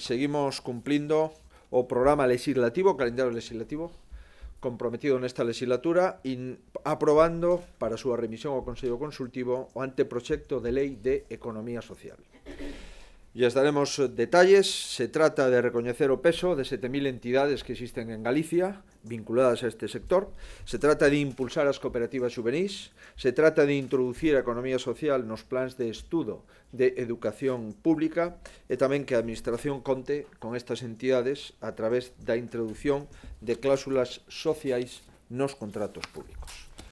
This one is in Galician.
seguimos cumplindo o programa legislativo, o calendario legislativo, comprometido nesta legislatura e aprobando para a súa remisión ao Consello Consultivo o anteproxecto de Lei de Economía Social. E as daremos detalles. Se trata de recoñecer o peso de 7.000 entidades que existen en Galicia vinculadas a este sector. Se trata de impulsar as cooperativas juvenís. Se trata de introducir a economía social nos plans de estudo de educación pública e tamén que a Administración conte con estas entidades a través da introducción de cláusulas sociais nos contratos públicos.